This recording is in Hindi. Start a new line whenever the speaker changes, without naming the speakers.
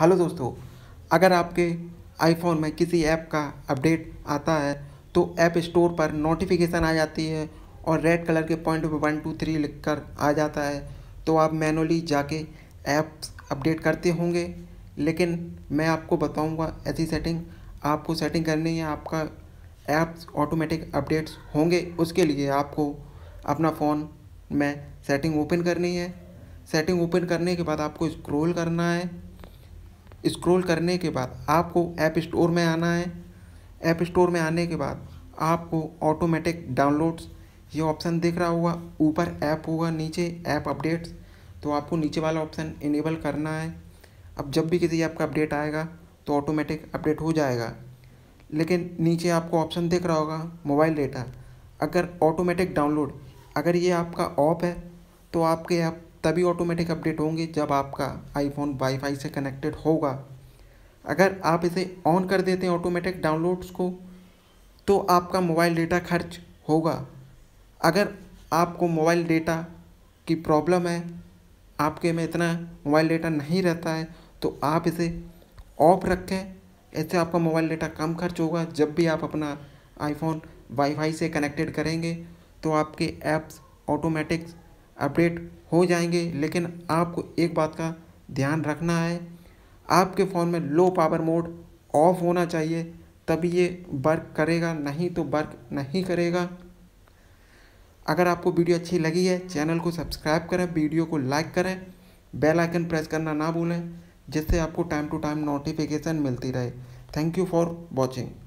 हेलो दोस्तों अगर आपके आईफोन में किसी ऐप का अपडेट आता है तो ऐप स्टोर पर नोटिफिकेशन आ जाती है और रेड कलर के पॉइंट पर वन टू थ्री लिख कर आ जाता है तो आप मैनुअली जाके ऐप्स अपडेट करते होंगे लेकिन मैं आपको बताऊंगा ऐसी सेटिंग आपको सेटिंग करनी है आपका ऐप्स ऑटोमेटिक अपडेट्स होंगे उसके लिए आपको अपना फ़ोन में सेटिंग ओपन करनी है सेटिंग ओपन करने के बाद आपको स्क्रॉल करना है स्क्रॉल करने के बाद आपको ऐप स्टोर में आना है ऐप स्टोर में आने के बाद आपको ऑटोमेटिक डाउनलोड्स ये ऑप्शन दिख रहा होगा ऊपर ऐप होगा नीचे ऐप अपडेट्स तो आपको नीचे वाला ऑप्शन इनेबल करना है अब जब भी किसी ऐप का अपडेट आएगा तो ऑटोमेटिक अपडेट हो जाएगा लेकिन नीचे आपको ऑप्शन दिख रहा होगा मोबाइल डेटा अगर ऑटोमेटिक डाउनलोड अगर ये आपका ऑप है तो आपके ऐप तभी ऑटोमेटिक अपडेट होंगे जब आपका आईफोन वाईफाई से कनेक्टेड होगा अगर आप इसे ऑन कर देते हैं ऑटोमेटिक डाउनलोड्स को तो आपका मोबाइल डेटा खर्च होगा अगर आपको मोबाइल डेटा की प्रॉब्लम है आपके में इतना मोबाइल डेटा नहीं रहता है तो आप इसे ऑफ रखें ऐसे आपका मोबाइल डेटा कम खर्च होगा जब भी आप अपना आईफोन वाईफाई से कनेक्टेड करेंगे तो आपके ऐप्स ऑटोमेटिक्स अपडेट हो जाएंगे लेकिन आपको एक बात का ध्यान रखना है आपके फ़ोन में लो पावर मोड ऑफ होना चाहिए तभी ये वर्क करेगा नहीं तो वर्क नहीं करेगा अगर आपको वीडियो अच्छी लगी है चैनल को सब्सक्राइब करें वीडियो को लाइक करें बेल आइकन प्रेस करना ना भूलें जिससे आपको टाइम टू टाइम नोटिफिकेशन मिलती रहे थैंक यू फॉर वॉचिंग